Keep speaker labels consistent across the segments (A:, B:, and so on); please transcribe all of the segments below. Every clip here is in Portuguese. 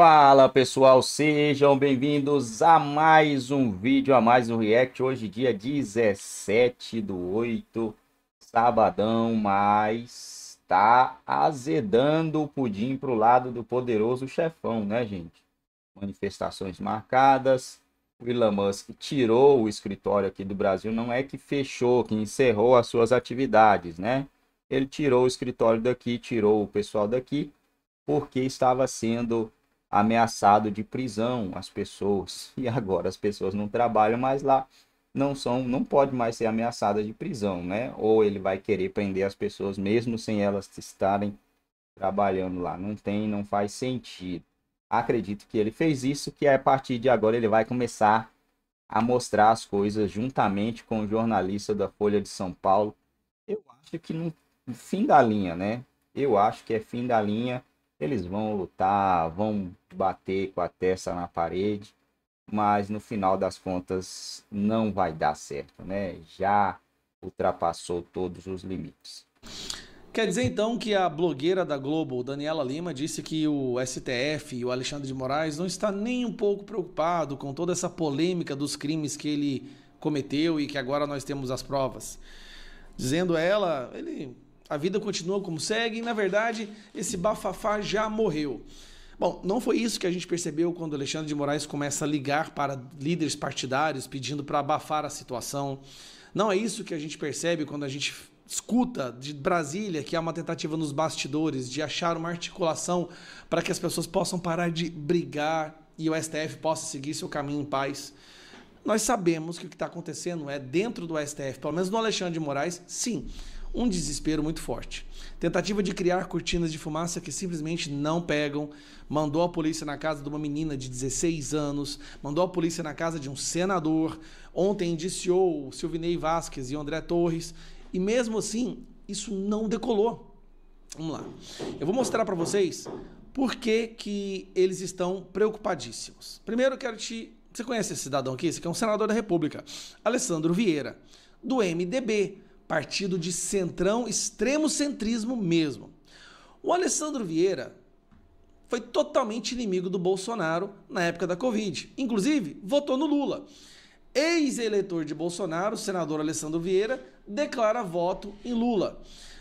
A: Fala pessoal, sejam bem-vindos a mais um vídeo, a mais um react. Hoje, dia 17 do 8, sabadão, mas tá azedando o pudim pro lado do poderoso chefão, né, gente? Manifestações marcadas. O Elon Musk tirou o escritório aqui do Brasil, não é que fechou, que encerrou as suas atividades, né? Ele tirou o escritório daqui, tirou o pessoal daqui, porque estava sendo ameaçado de prisão as pessoas. E agora as pessoas não trabalham mais lá, não são, não pode mais ser ameaçada de prisão, né? Ou ele vai querer prender as pessoas mesmo sem elas estarem trabalhando lá. Não tem, não faz sentido. Acredito que ele fez isso, que a partir de agora ele vai começar a mostrar as coisas juntamente com o jornalista da Folha de São Paulo. Eu acho que no fim da linha, né? Eu acho que é fim da linha eles vão lutar, vão bater com a testa na parede, mas no final das contas não vai dar certo, né? Já ultrapassou todos os limites.
B: Quer dizer então que a blogueira da Globo, Daniela Lima, disse que o STF e o Alexandre de Moraes não está nem um pouco preocupado com toda essa polêmica dos crimes que ele cometeu e que agora nós temos as provas. Dizendo ela, ele a vida continua como segue e, na verdade, esse bafafá já morreu. Bom, não foi isso que a gente percebeu quando Alexandre de Moraes começa a ligar para líderes partidários pedindo para abafar a situação. Não é isso que a gente percebe quando a gente escuta de Brasília que há uma tentativa nos bastidores de achar uma articulação para que as pessoas possam parar de brigar e o STF possa seguir seu caminho em paz. Nós sabemos que o que está acontecendo é dentro do STF, pelo menos no Alexandre de Moraes, sim um desespero muito forte. Tentativa de criar cortinas de fumaça que simplesmente não pegam, mandou a polícia na casa de uma menina de 16 anos, mandou a polícia na casa de um senador, ontem indiciou o Silvinei Vasquez e o André Torres, e mesmo assim, isso não decolou. Vamos lá. Eu vou mostrar para vocês por que, que eles estão preocupadíssimos. Primeiro, eu quero te. Você conhece esse cidadão aqui? Esse aqui é um senador da República, Alessandro Vieira, do MDB partido de centrão, extremo centrismo mesmo. O Alessandro Vieira foi totalmente inimigo do Bolsonaro na época da Covid. Inclusive, votou no Lula. Ex-eleitor de Bolsonaro, o senador Alessandro Vieira, declara voto em Lula.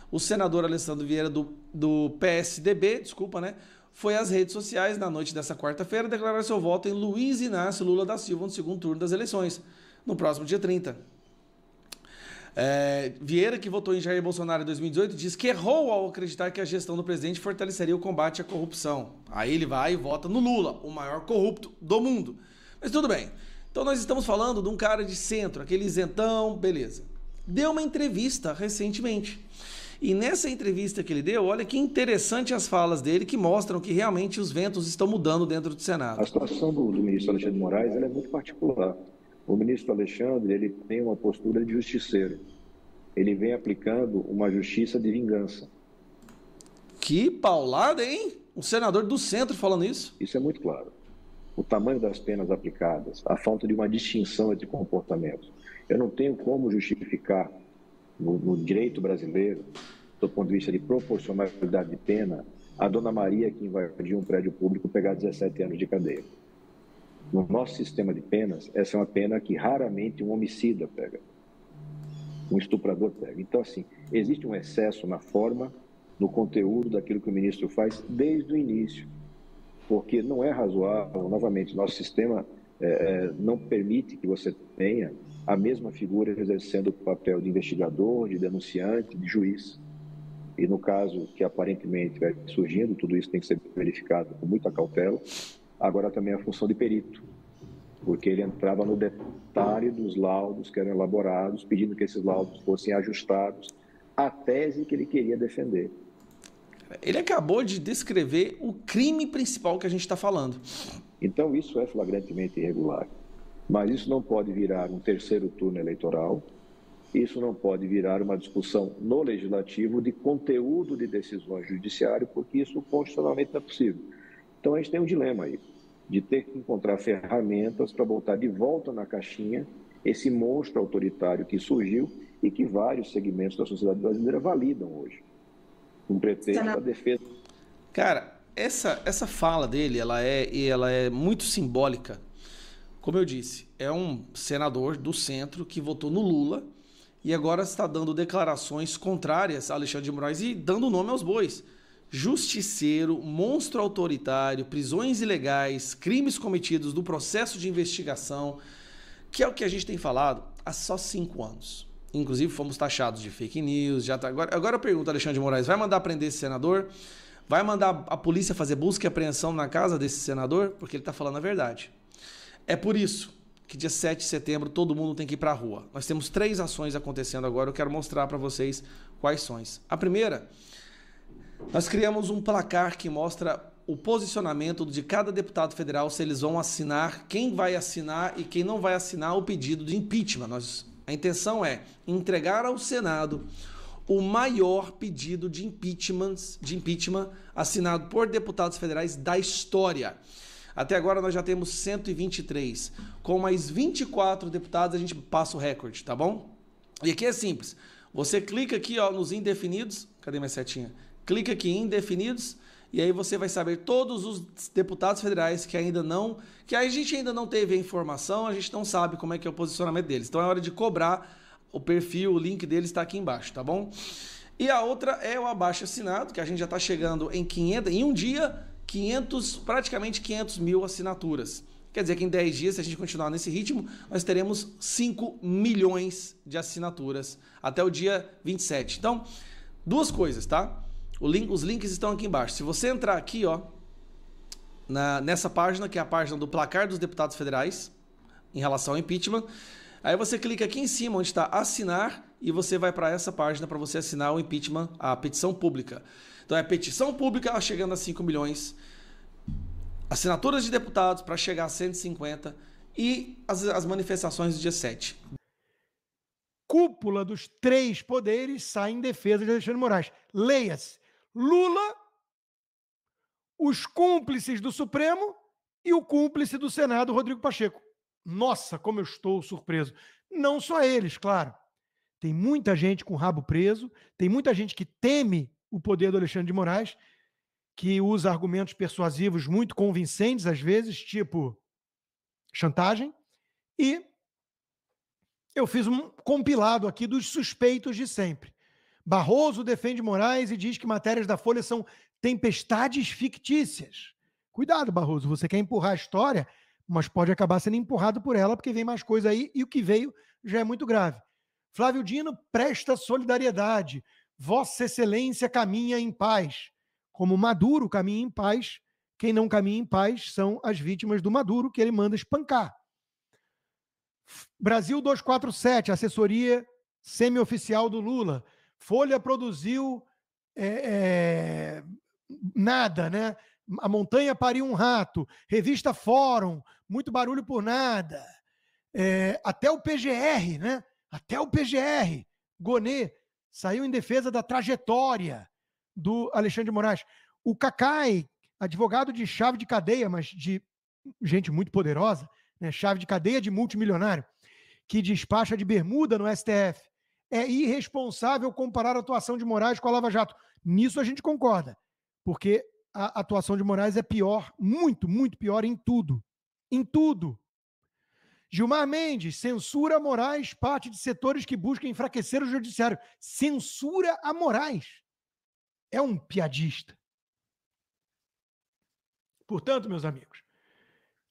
B: O senador Alessandro Vieira do, do PSDB, desculpa, né? Foi às redes sociais na noite dessa quarta-feira declarar seu voto em Luiz Inácio Lula da Silva no segundo turno das eleições, no próximo dia 30. É, Vieira, que votou em Jair Bolsonaro em 2018, diz que errou ao acreditar que a gestão do presidente fortaleceria o combate à corrupção. Aí ele vai e vota no Lula, o maior corrupto do mundo. Mas tudo bem. Então nós estamos falando de um cara de centro, aquele isentão, beleza. Deu uma entrevista recentemente. E nessa entrevista que ele deu, olha que interessante as falas dele que mostram que realmente os ventos estão mudando dentro do Senado. A
C: situação do, do ministro Alexandre de Moraes é muito particular. O ministro Alexandre ele tem uma postura de justiceiro. Ele vem aplicando uma justiça de vingança.
B: Que paulada, hein? Um senador do centro falando isso. Isso
C: é muito claro. O tamanho das penas aplicadas, a falta de uma distinção entre comportamentos. Eu não tenho como justificar no, no direito brasileiro, do ponto de vista de proporcionalidade de pena, a dona Maria que invadiu um prédio público pegar 17 anos de cadeia. No nosso sistema de penas, essa é uma pena que raramente um homicida pega, um estuprador pega. Então, assim, existe um excesso na forma, no conteúdo daquilo que o ministro faz desde o início, porque não é razoável, novamente, nosso sistema é, é não permite que você tenha a mesma figura exercendo o papel de investigador, de denunciante, de juiz. E no caso que aparentemente vai surgindo, tudo isso tem que ser verificado com muita cautela, agora também a função de perito, porque ele entrava no detalhe dos laudos que eram elaborados, pedindo que esses laudos fossem ajustados à tese que ele queria defender.
B: Ele acabou de descrever o crime principal que a gente está falando.
C: Então, isso é flagrantemente irregular. Mas isso não pode virar um terceiro turno eleitoral, isso não pode virar uma discussão no legislativo de conteúdo de decisões judiciárias, porque isso constitucionalmente não é possível. Então a gente tem um dilema aí, de ter que encontrar ferramentas para botar de volta na caixinha esse monstro autoritário que surgiu e que vários segmentos da sociedade brasileira validam hoje. Um pretexto para defesa.
B: Cara, essa, essa fala dele, ela é, ela é muito simbólica. Como eu disse, é um senador do centro que votou no Lula e agora está dando declarações contrárias a Alexandre de Moraes e dando nome aos bois justiceiro, monstro autoritário, prisões ilegais, crimes cometidos do processo de investigação, que é o que a gente tem falado há só cinco anos. Inclusive fomos taxados de fake news. Já tá... agora, agora eu pergunto, Alexandre de Moraes, vai mandar prender esse senador? Vai mandar a polícia fazer busca e apreensão na casa desse senador? Porque ele está falando a verdade. É por isso que dia 7 de setembro todo mundo tem que ir para a rua. Nós temos três ações acontecendo agora, eu quero mostrar para vocês quais são. A primeira nós criamos um placar que mostra o posicionamento de cada deputado federal, se eles vão assinar, quem vai assinar e quem não vai assinar o pedido de impeachment. Nós, a intenção é entregar ao Senado o maior pedido de impeachment, de impeachment assinado por deputados federais da história. Até agora nós já temos 123. Com mais 24 deputados a gente passa o recorde, tá bom? E aqui é simples. Você clica aqui ó, nos indefinidos. Cadê minha setinha? Clica aqui em definidos e aí você vai saber todos os deputados federais que ainda não, que a gente ainda não teve a informação, a gente não sabe como é que é o posicionamento deles. Então é hora de cobrar o perfil, o link deles está aqui embaixo, tá bom? E a outra é o abaixo assinado, que a gente já está chegando em 500, em um dia 500, praticamente 500 mil assinaturas. Quer dizer que em 10 dias, se a gente continuar nesse ritmo, nós teremos 5 milhões de assinaturas até o dia 27. Então, duas coisas, tá? link, os links estão aqui embaixo. Se você entrar aqui, ó, na, nessa página, que é a página do placar dos deputados federais, em relação ao impeachment, aí você clica aqui em cima onde está assinar e você vai para essa página para você assinar o impeachment, a petição pública. Então é petição pública chegando a 5 milhões, assinaturas de deputados para chegar a 150 e as, as manifestações do dia 7.
D: Cúpula dos três poderes sai em defesa de Alexandre Moraes. Leia-se Lula, os cúmplices do Supremo e o cúmplice do Senado, Rodrigo Pacheco. Nossa, como eu estou surpreso. Não só eles, claro. Tem muita gente com o rabo preso, tem muita gente que teme o poder do Alexandre de Moraes, que usa argumentos persuasivos muito convincentes, às vezes, tipo chantagem. E eu fiz um compilado aqui dos suspeitos de sempre. Barroso defende Moraes e diz que matérias da Folha são tempestades fictícias. Cuidado, Barroso, você quer empurrar a história, mas pode acabar sendo empurrado por ela, porque vem mais coisa aí e o que veio já é muito grave. Flávio Dino presta solidariedade. Vossa Excelência caminha em paz. Como Maduro caminha em paz, quem não caminha em paz são as vítimas do Maduro, que ele manda espancar. Brasil 247, assessoria semioficial do Lula. Folha produziu é, é, nada, né? A Montanha pariu um rato. Revista Fórum, muito barulho por nada. É, até o PGR, né? Até o PGR, Gonê, saiu em defesa da trajetória do Alexandre de Moraes. O Cacai, advogado de chave de cadeia, mas de gente muito poderosa, né? chave de cadeia de multimilionário, que despacha de bermuda no STF, é irresponsável comparar a atuação de Moraes com a Lava Jato. Nisso a gente concorda, porque a atuação de Moraes é pior, muito, muito pior em tudo. Em tudo. Gilmar Mendes, censura a Moraes, parte de setores que buscam enfraquecer o judiciário. Censura a Moraes. É um piadista. Portanto, meus amigos,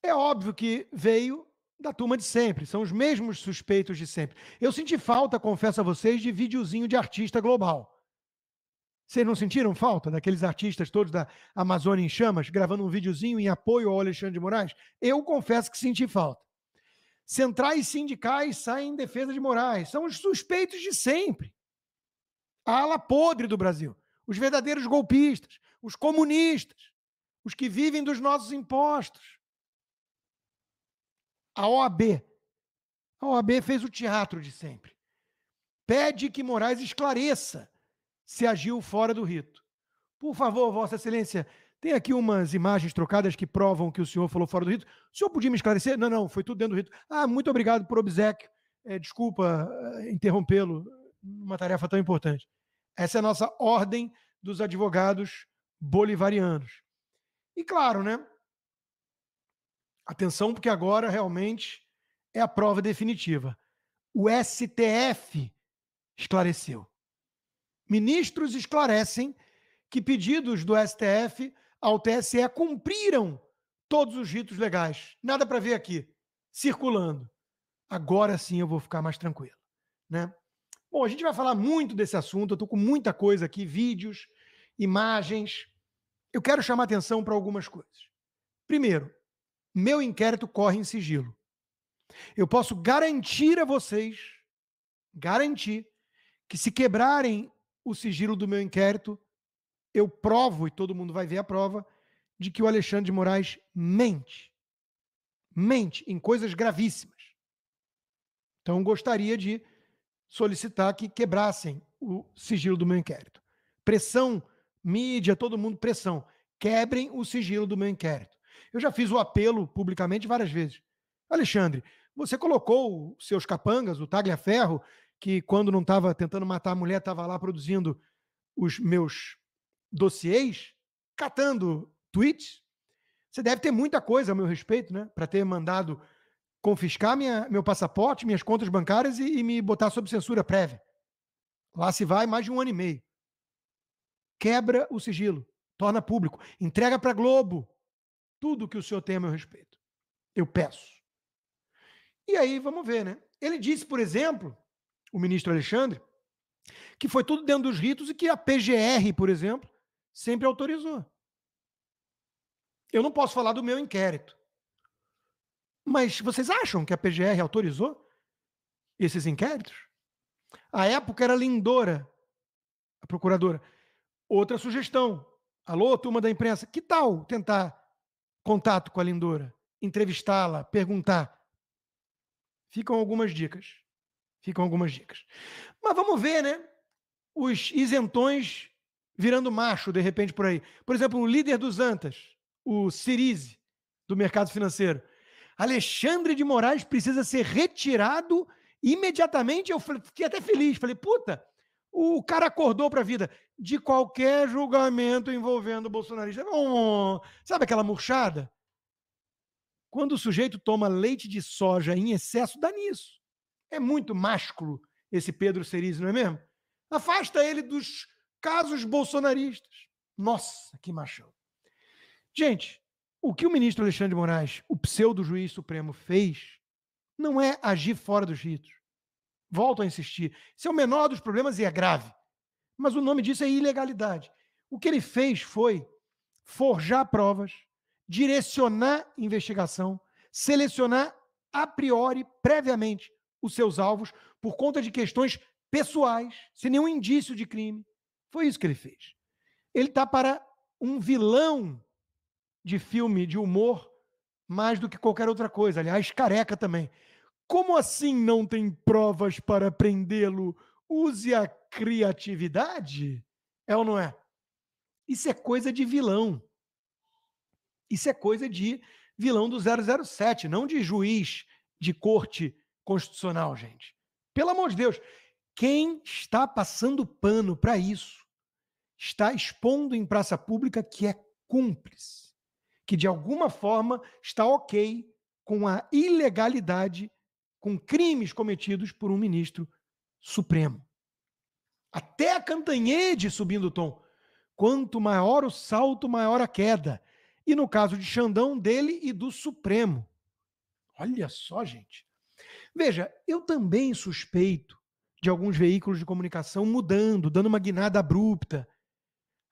D: é óbvio que veio da turma de sempre, são os mesmos suspeitos de sempre. Eu senti falta, confesso a vocês, de videozinho de artista global. Vocês não sentiram falta daqueles artistas todos da Amazônia em Chamas, gravando um videozinho em apoio ao Alexandre de Moraes? Eu confesso que senti falta. Centrais sindicais saem em defesa de Moraes. São os suspeitos de sempre. A ala podre do Brasil. Os verdadeiros golpistas, os comunistas, os que vivem dos nossos impostos. A OAB. A OAB fez o teatro de sempre. Pede que Moraes esclareça se agiu fora do rito. Por favor, Vossa Excelência, tem aqui umas imagens trocadas que provam que o senhor falou fora do rito. O senhor podia me esclarecer? Não, não, foi tudo dentro do rito. Ah, muito obrigado por obsequio. É, desculpa eh, interrompê-lo numa tarefa tão importante. Essa é a nossa ordem dos advogados bolivarianos. E claro, né? Atenção, porque agora realmente é a prova definitiva. O STF esclareceu. Ministros esclarecem que pedidos do STF ao TSE cumpriram todos os ritos legais. Nada para ver aqui, circulando. Agora sim eu vou ficar mais tranquilo, né? Bom, a gente vai falar muito desse assunto, eu com muita coisa aqui, vídeos, imagens. Eu quero chamar atenção para algumas coisas. Primeiro, meu inquérito corre em sigilo. Eu posso garantir a vocês, garantir, que se quebrarem o sigilo do meu inquérito, eu provo, e todo mundo vai ver a prova, de que o Alexandre de Moraes mente. Mente em coisas gravíssimas. Então, gostaria de solicitar que quebrassem o sigilo do meu inquérito. Pressão, mídia, todo mundo, pressão. Quebrem o sigilo do meu inquérito. Eu já fiz o apelo publicamente várias vezes. Alexandre, você colocou os seus capangas, o Tagliaferro, que quando não estava tentando matar a mulher, estava lá produzindo os meus dossiês, catando tweets. Você deve ter muita coisa a meu respeito, né? Para ter mandado confiscar minha, meu passaporte, minhas contas bancárias e, e me botar sob censura prévia. Lá se vai mais de um ano e meio. Quebra o sigilo, torna público, entrega para Globo tudo que o Senhor tem a meu respeito. Eu peço. E aí vamos ver, né? Ele disse, por exemplo, o ministro Alexandre, que foi tudo dentro dos ritos e que a PGR, por exemplo, sempre autorizou. Eu não posso falar do meu inquérito. Mas vocês acham que a PGR autorizou esses inquéritos? A época era Lindora, a procuradora. Outra sugestão. Alô, turma da imprensa, que tal tentar contato com a lindura, entrevistá-la, perguntar. Ficam algumas dicas. Ficam algumas dicas. Mas vamos ver, né? Os isentões virando macho de repente por aí. Por exemplo, o líder dos Antas, o Cirize, do mercado financeiro. Alexandre de Moraes precisa ser retirado imediatamente. Eu fiquei até feliz. Falei, puta, o cara acordou para a vida de qualquer julgamento envolvendo o bolsonarista. Oh, sabe aquela murchada? Quando o sujeito toma leite de soja em excesso, dá nisso. É muito másculo esse Pedro Cerise, não é mesmo? Afasta ele dos casos bolsonaristas. Nossa, que machão. Gente, o que o ministro Alexandre de Moraes, o pseudo-juiz supremo, fez não é agir fora dos ritos. Volto a insistir. Isso é o menor dos problemas e é grave. Mas o nome disso é ilegalidade. O que ele fez foi forjar provas, direcionar investigação, selecionar a priori, previamente, os seus alvos por conta de questões pessoais, sem nenhum indício de crime. Foi isso que ele fez. Ele está para um vilão de filme de humor mais do que qualquer outra coisa. Aliás, careca também. Como assim não tem provas para prendê-lo? Use a criatividade? É ou não é? Isso é coisa de vilão. Isso é coisa de vilão do 007, não de juiz de corte constitucional, gente. Pelo amor de Deus, quem está passando pano para isso está expondo em praça pública que é cúmplice, que de alguma forma está ok com a ilegalidade com crimes cometidos por um ministro supremo. Até a Cantanhede subindo o tom. Quanto maior o salto, maior a queda. E no caso de Xandão, dele e do Supremo. Olha só, gente. Veja, eu também suspeito de alguns veículos de comunicação mudando, dando uma guinada abrupta.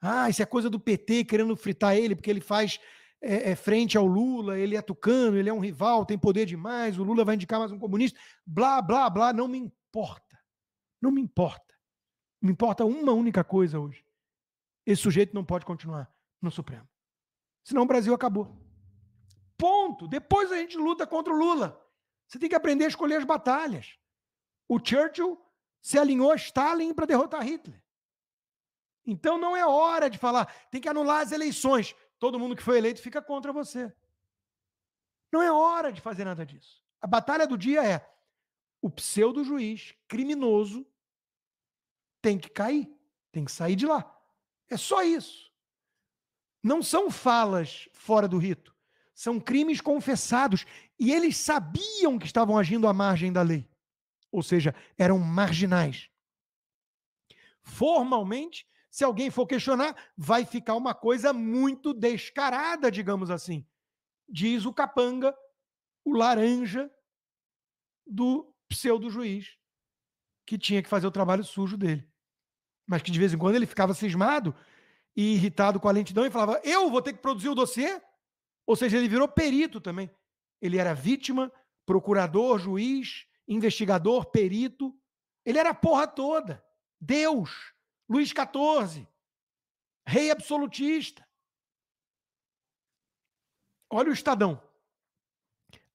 D: Ah, isso é coisa do PT querendo fritar ele, porque ele faz é, é, frente ao Lula, ele é tucano, ele é um rival, tem poder demais, o Lula vai indicar mais um comunista, blá, blá, blá, não me importa. Não me importa. Me importa uma única coisa hoje. Esse sujeito não pode continuar no Supremo. Senão o Brasil acabou. Ponto. Depois a gente luta contra o Lula. Você tem que aprender a escolher as batalhas. O Churchill se alinhou a Stalin para derrotar Hitler. Então não é hora de falar, tem que anular as eleições todo mundo que foi eleito fica contra você. Não é hora de fazer nada disso. A batalha do dia é o pseudo-juiz criminoso tem que cair, tem que sair de lá. É só isso. Não são falas fora do rito. São crimes confessados. E eles sabiam que estavam agindo à margem da lei. Ou seja, eram marginais. Formalmente, se alguém for questionar, vai ficar uma coisa muito descarada, digamos assim. Diz o capanga, o laranja do pseudo-juiz, que tinha que fazer o trabalho sujo dele. Mas que de vez em quando ele ficava cismado e irritado com a lentidão e falava: Eu vou ter que produzir o dossiê? Ou seja, ele virou perito também. Ele era vítima, procurador, juiz, investigador, perito. Ele era a porra toda. Deus. Luís XIV, rei absolutista. Olha o Estadão.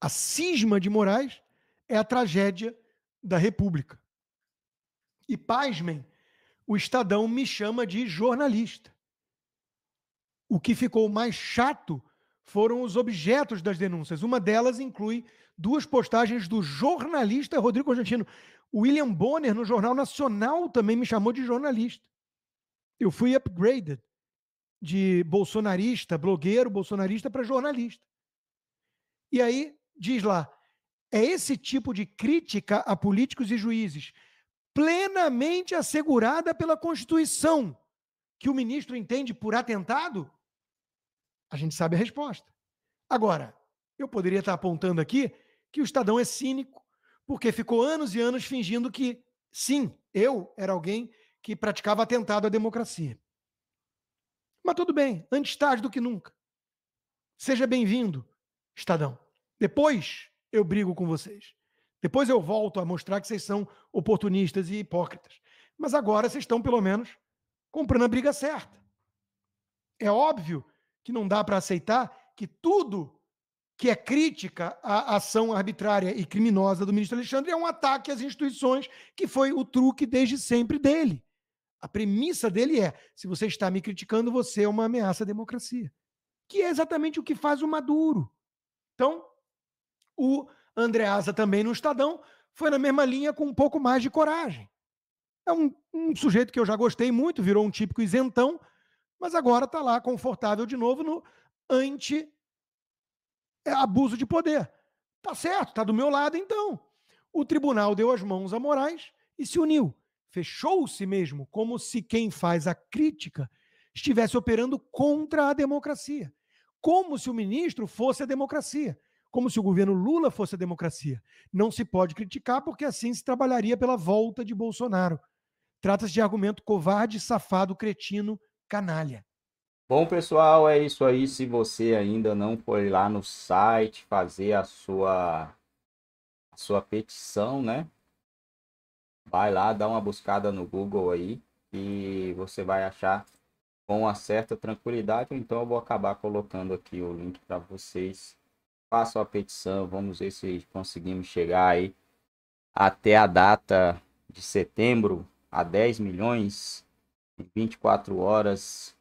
D: A cisma de Moraes é a tragédia da República. E pasmem, o Estadão me chama de jornalista. O que ficou mais chato foram os objetos das denúncias. Uma delas inclui duas postagens do jornalista Rodrigo Constantino. O William Bonner, no Jornal Nacional, também me chamou de jornalista. Eu fui upgraded de bolsonarista, blogueiro bolsonarista, para jornalista. E aí diz lá: é esse tipo de crítica a políticos e juízes, plenamente assegurada pela Constituição, que o ministro entende por atentado? A gente sabe a resposta. Agora, eu poderia estar apontando aqui que o Estadão é cínico, porque ficou anos e anos fingindo que, sim, eu era alguém que praticava atentado à democracia. Mas tudo bem, antes tarde do que nunca. Seja bem-vindo, Estadão. Depois eu brigo com vocês. Depois eu volto a mostrar que vocês são oportunistas e hipócritas. Mas agora vocês estão, pelo menos, comprando a briga certa. É óbvio que não dá para aceitar que tudo que é crítica à ação arbitrária e criminosa do ministro Alexandre, é um ataque às instituições, que foi o truque desde sempre dele. A premissa dele é: se você está me criticando, você é uma ameaça à democracia. Que é exatamente o que faz o Maduro. Então, o Andreasa, também no Estadão, foi na mesma linha com um pouco mais de coragem. É um, um sujeito que eu já gostei muito, virou um típico isentão, mas agora está lá confortável de novo no anti é abuso de poder. Tá certo, tá do meu lado então. O tribunal deu as mãos a Moraes e se uniu. Fechou-se mesmo, como se quem faz a crítica estivesse operando contra a democracia. Como se o ministro fosse a democracia. Como se o governo Lula fosse a democracia. Não se pode criticar, porque assim se trabalharia pela volta de Bolsonaro. Trata-se de argumento covarde, safado, cretino, canalha.
A: Bom, pessoal, é isso aí. Se você ainda não foi lá no site fazer a sua, a sua petição, né? Vai lá, dá uma buscada no Google aí e você vai achar com uma certa tranquilidade. Então, eu vou acabar colocando aqui o link para vocês. Façam a petição, vamos ver se conseguimos chegar aí até a data de setembro a 10 milhões em 24 horas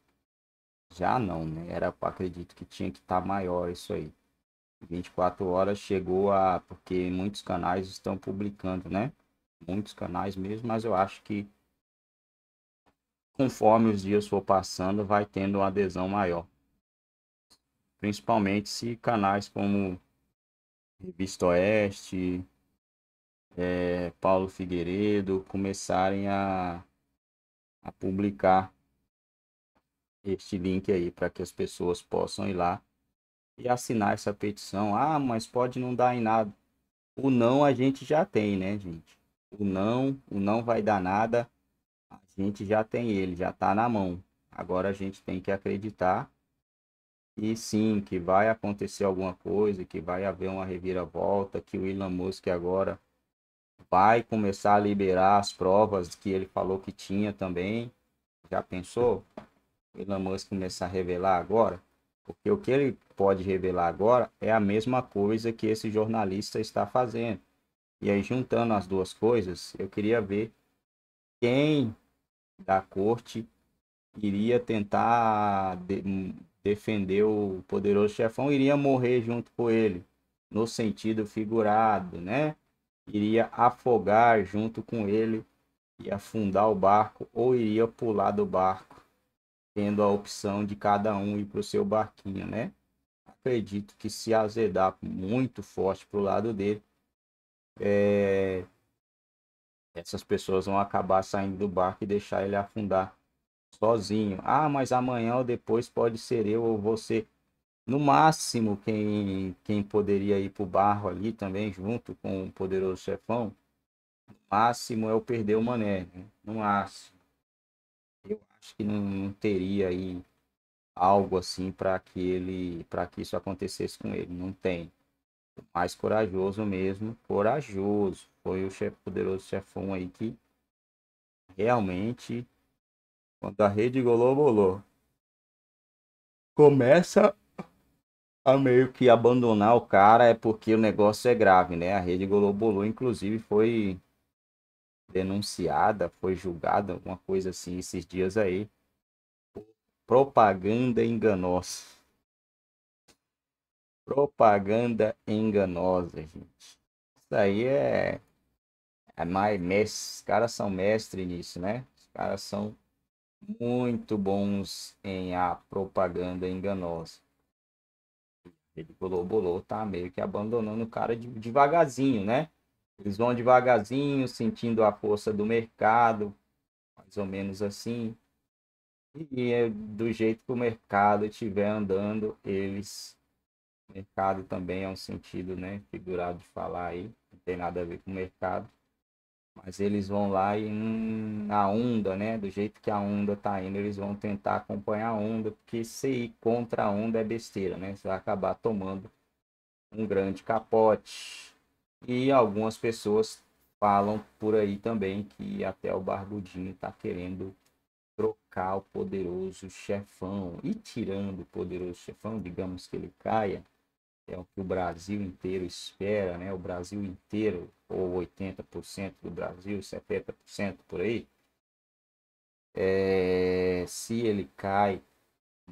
A: já não, né? Era, acredito que tinha que estar tá maior isso aí. 24 horas chegou a. Porque muitos canais estão publicando, né? Muitos canais mesmo, mas eu acho que conforme os dias for passando, vai tendo uma adesão maior. Principalmente se canais como Revista Oeste, é, Paulo Figueiredo começarem a, a publicar este link aí para que as pessoas possam ir lá e assinar essa petição. Ah, mas pode não dar em nada. O não a gente já tem, né, gente? O não, o não vai dar nada. A gente já tem ele, já está na mão. Agora a gente tem que acreditar e sim que vai acontecer alguma coisa, que vai haver uma reviravolta, que o Elon Musk agora vai começar a liberar as provas que ele falou que tinha também. Já pensou? Elon Musk começar a revelar agora, porque o que ele pode revelar agora é a mesma coisa que esse jornalista está fazendo. E aí, juntando as duas coisas, eu queria ver quem da corte iria tentar de defender o poderoso chefão, iria morrer junto com ele, no sentido figurado, né? Iria afogar junto com ele e afundar o barco ou iria pular do barco tendo a opção de cada um ir para o seu barquinho, né? Acredito que se azedar muito forte para o lado dele, é... essas pessoas vão acabar saindo do barco e deixar ele afundar sozinho. Ah, mas amanhã ou depois pode ser eu ou você. No máximo, quem, quem poderia ir para o barro ali também, junto com o poderoso chefão, no máximo é o perder o mané, né? no máximo acho que não teria aí algo assim para que ele para que isso acontecesse com ele não tem o mais corajoso mesmo corajoso foi o chefe poderoso chefão aí que realmente quando a rede Globo começa a meio que abandonar o cara é porque o negócio é grave né a rede Globo inclusive foi denunciada, foi julgada, alguma coisa assim, esses dias aí, propaganda enganosa. Propaganda enganosa, gente. Isso aí é. é mais mestre. Os caras são mestres nisso, né? Os caras são muito bons em a propaganda enganosa. Ele bolou, bolou, tá meio que abandonando o cara de, devagarzinho, né? Eles vão devagarzinho, sentindo a força do mercado, mais ou menos assim. E é do jeito que o mercado estiver andando, eles. Mercado também é um sentido, né? Figurado de falar aí, não tem nada a ver com o mercado. Mas eles vão lá e hum, a onda, né? Do jeito que a onda tá indo, eles vão tentar acompanhar a onda, porque se ir contra a onda é besteira, né? Você vai acabar tomando um grande capote. E algumas pessoas falam por aí também que até o Barbudinho está querendo trocar o poderoso chefão. E tirando o poderoso chefão, digamos que ele caia, é o que o Brasil inteiro espera, né? O Brasil inteiro, ou 80% do Brasil, 70% por aí. É, se ele cai,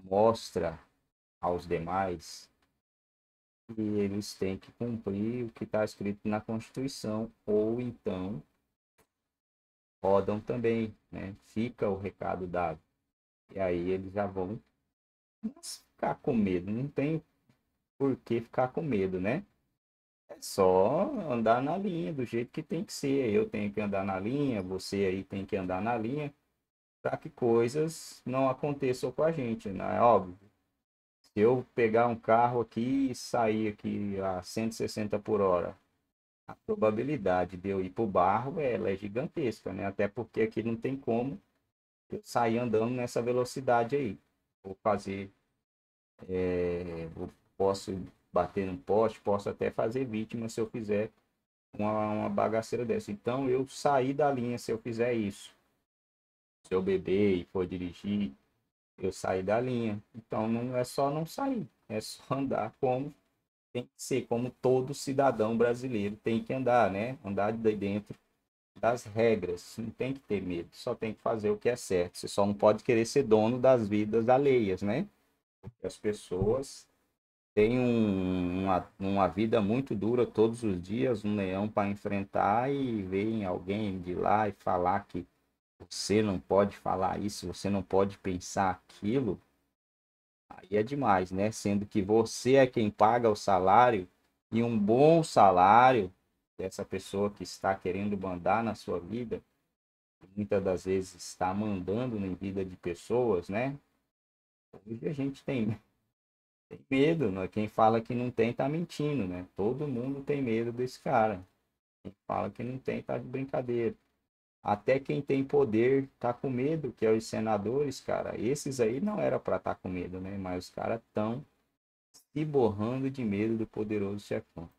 A: mostra aos demais e eles têm que cumprir o que está escrito na Constituição, ou então rodam também, né? Fica o recado dado. E aí eles já vão ficar com medo, não tem por que ficar com medo, né? É só andar na linha do jeito que tem que ser. Eu tenho que andar na linha, você aí tem que andar na linha para que coisas não aconteçam com a gente, não é óbvio? Se eu pegar um carro aqui e sair aqui a 160 por hora, a probabilidade de eu ir para o barro ela é gigantesca, né? Até porque aqui não tem como eu sair andando nessa velocidade aí. Vou fazer, é, eu posso bater num poste, posso até fazer vítima se eu fizer uma, uma bagaceira dessa. Então eu saí da linha se eu fizer isso. Se eu beber e for dirigir eu saí da linha. Então não é só não sair, é só andar como tem que ser, como todo cidadão brasileiro tem que andar, né? Andar de dentro das regras, não tem que ter medo, só tem que fazer o que é certo. Você só não pode querer ser dono das vidas alheias, né? Porque as pessoas têm um, uma, uma vida muito dura todos os dias, um leão para enfrentar e vem alguém de lá e falar que você não pode falar isso, você não pode pensar aquilo, aí é demais, né? Sendo que você é quem paga o salário e um bom salário dessa pessoa que está querendo mandar na sua vida, muitas das vezes está mandando na vida de pessoas, né? Hoje a gente tem, né? tem medo, né? quem fala que não tem tá mentindo, né? Todo mundo tem medo desse cara. Quem fala que não tem tá de brincadeira. Até quem tem poder tá com medo, que é os senadores, cara. Esses aí não era para estar tá com medo, né? Mas os caras tão se borrando de medo do poderoso chefão.